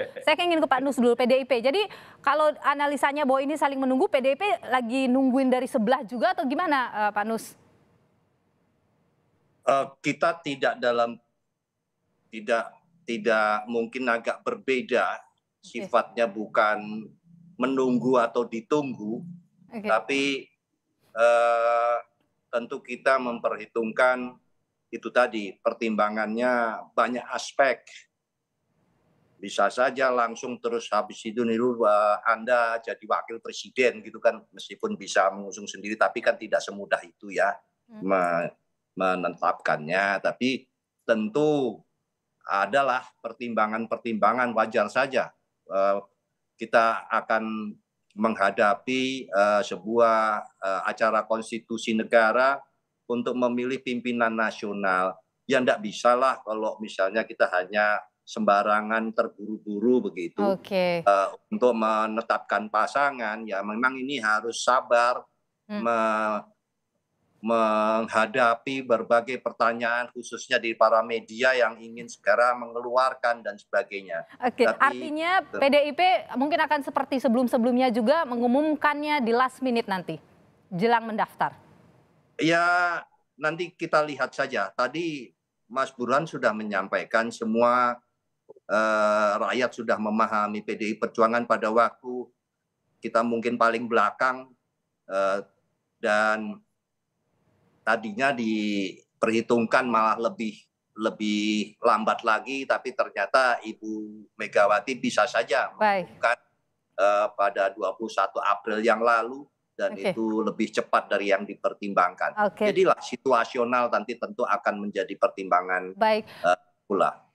Saya ingin ke Pak Nus dulu PDIP. Jadi kalau analisanya bahwa ini saling menunggu, PDIP lagi nungguin dari sebelah juga atau gimana, eh, Pak Nus? Uh, kita tidak dalam tidak tidak mungkin agak berbeda okay. sifatnya bukan menunggu atau ditunggu, okay. tapi uh, tentu kita memperhitungkan itu tadi pertimbangannya banyak aspek bisa saja langsung terus habis itu niru Anda jadi wakil presiden gitu kan meskipun bisa mengusung sendiri tapi kan tidak semudah itu ya hmm. menetapkannya tapi tentu adalah pertimbangan-pertimbangan wajar saja eh, kita akan menghadapi eh, sebuah eh, acara konstitusi negara untuk memilih pimpinan nasional ya tidak bisalah kalau misalnya kita hanya sembarangan terburu-buru begitu okay. uh, eh, untuk menetapkan pasangan ya memang ini harus sabar hmm. me menghadapi berbagai pertanyaan khususnya di para media yang ingin segera mengeluarkan dan sebagainya. Oke, Tapi, artinya PDIP mungkin akan seperti sebelum-sebelumnya juga mengumumkannya di last minute nanti jelang mendaftar. Ya, nanti kita lihat saja. Tadi Mas Burhan sudah menyampaikan semua eh, rakyat sudah memahami PDI Perjuangan pada waktu kita mungkin paling belakang eh, dan tadinya diperhitungkan malah lebih lebih lambat lagi tapi ternyata Ibu Megawati bisa saja bukan eh, pada 21 April yang lalu dan okay. itu lebih cepat dari yang dipertimbangkan. Okay. Jadilah situasional nanti tentu akan menjadi pertimbangan Baik. Uh, pula.